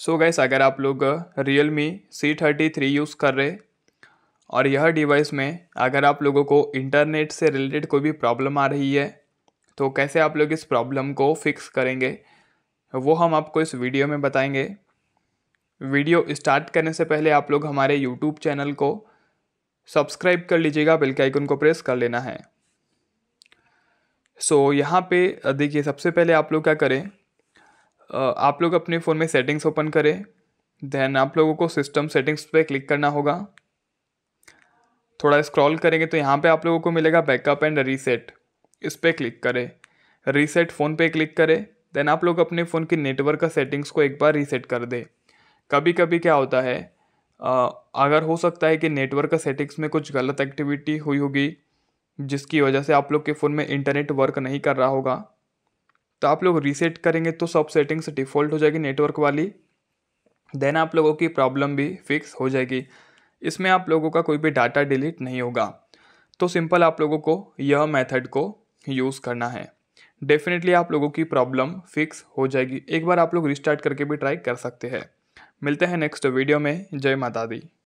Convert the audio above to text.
सो gas अगर आप लोग Realme C thirty three use कर रहे और यह डिवाइस में अगर आप लोगों को इंटरनेट से रिलेटेड कोई भी प्रॉब्लम आ रही है तो कैसे आप लोग इस प्रॉब्लम को फिक्स करेंगे वो हम आपको इस वीडियो में बताएंगे वीडियो स्टार्ट करने से पहले आप लोग हमारे यूट्यूब चैनल को सब्सक्राइब कर लीजिएगा बेल के आइकन को प्रेस कर लेना है सो so, यहाँ पे uh, देखिए सबसे पहले आप लोग क्या करें आप लोग अपने फ़ोन में सेटिंग्स ओपन करें देन आप लोगों को सिस्टम सेटिंग्स पे क्लिक करना होगा थोड़ा स्क्रॉल करेंगे तो यहाँ पे आप लोगों को मिलेगा बैकअप एंड रीसेट इस पर क्लिक करें रीसेट फ़ोन पे क्लिक करें देन आप लोग अपने फ़ोन की नेटवर्क का सेटिंग्स को एक बार रीसेट कर दें कभी कभी क्या होता है अगर हो सकता है कि नेटवर्क का सेटिंग्स में कुछ गलत एक्टिविटी हुई होगी जिसकी वजह से आप लोग के फ़ोन में इंटरनेट वर्क नहीं कर रहा होगा तो आप लोग रीसेट करेंगे तो सब सेटिंग्स डिफ़ॉल्ट हो जाएगी नेटवर्क वाली देन आप लोगों की प्रॉब्लम भी फिक्स हो जाएगी इसमें आप लोगों का कोई भी डाटा डिलीट नहीं होगा तो सिंपल आप लोगों को यह मेथड को यूज़ करना है डेफिनेटली आप लोगों की प्रॉब्लम फिक्स हो जाएगी एक बार आप लोग रिस्टार्ट करके भी ट्राई कर सकते हैं मिलते हैं नेक्स्ट वीडियो में जय माता दी